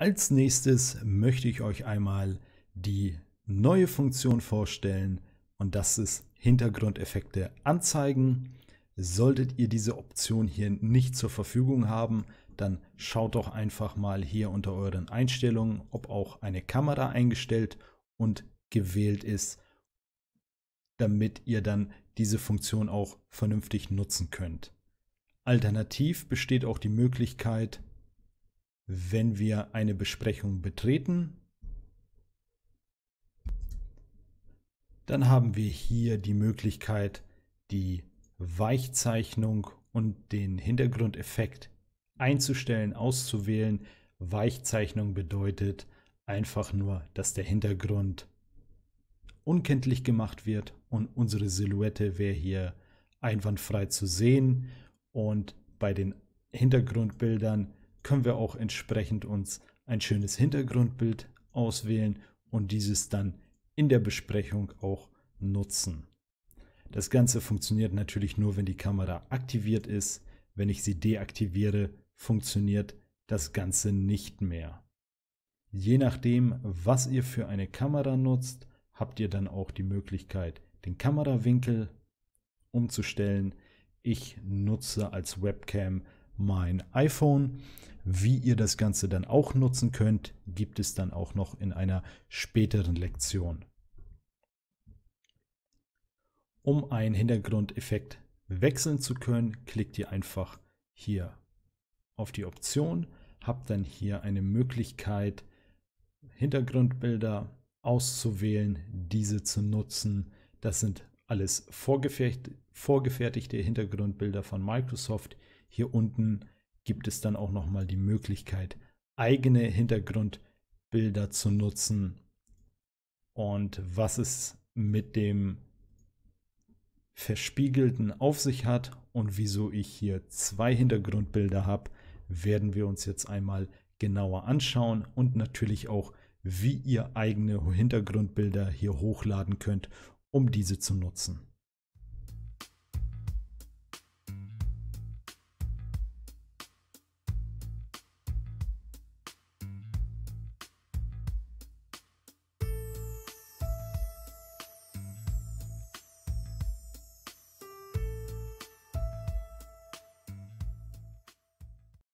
Als nächstes möchte ich euch einmal die neue Funktion vorstellen und das ist Hintergrundeffekte anzeigen. Solltet ihr diese Option hier nicht zur Verfügung haben, dann schaut doch einfach mal hier unter euren Einstellungen, ob auch eine Kamera eingestellt und gewählt ist, damit ihr dann diese Funktion auch vernünftig nutzen könnt. Alternativ besteht auch die Möglichkeit, wenn wir eine Besprechung betreten. Dann haben wir hier die Möglichkeit, die Weichzeichnung und den Hintergrundeffekt einzustellen, auszuwählen. Weichzeichnung bedeutet einfach nur, dass der Hintergrund unkenntlich gemacht wird und unsere Silhouette wäre hier einwandfrei zu sehen. Und bei den Hintergrundbildern können wir auch entsprechend uns ein schönes Hintergrundbild auswählen und dieses dann in der Besprechung auch nutzen. Das Ganze funktioniert natürlich nur, wenn die Kamera aktiviert ist. Wenn ich sie deaktiviere, funktioniert das Ganze nicht mehr. Je nachdem, was ihr für eine Kamera nutzt, habt ihr dann auch die Möglichkeit, den Kamerawinkel umzustellen. Ich nutze als Webcam mein iPhone. Wie ihr das Ganze dann auch nutzen könnt, gibt es dann auch noch in einer späteren Lektion. Um einen Hintergrundeffekt wechseln zu können, klickt ihr einfach hier auf die Option, habt dann hier eine Möglichkeit, Hintergrundbilder auszuwählen, diese zu nutzen. Das sind alles vorgefertigte Hintergrundbilder von Microsoft. Hier unten gibt es dann auch nochmal die Möglichkeit, eigene Hintergrundbilder zu nutzen. Und was es mit dem Verspiegelten auf sich hat und wieso ich hier zwei Hintergrundbilder habe, werden wir uns jetzt einmal genauer anschauen und natürlich auch, wie ihr eigene Hintergrundbilder hier hochladen könnt, um diese zu nutzen.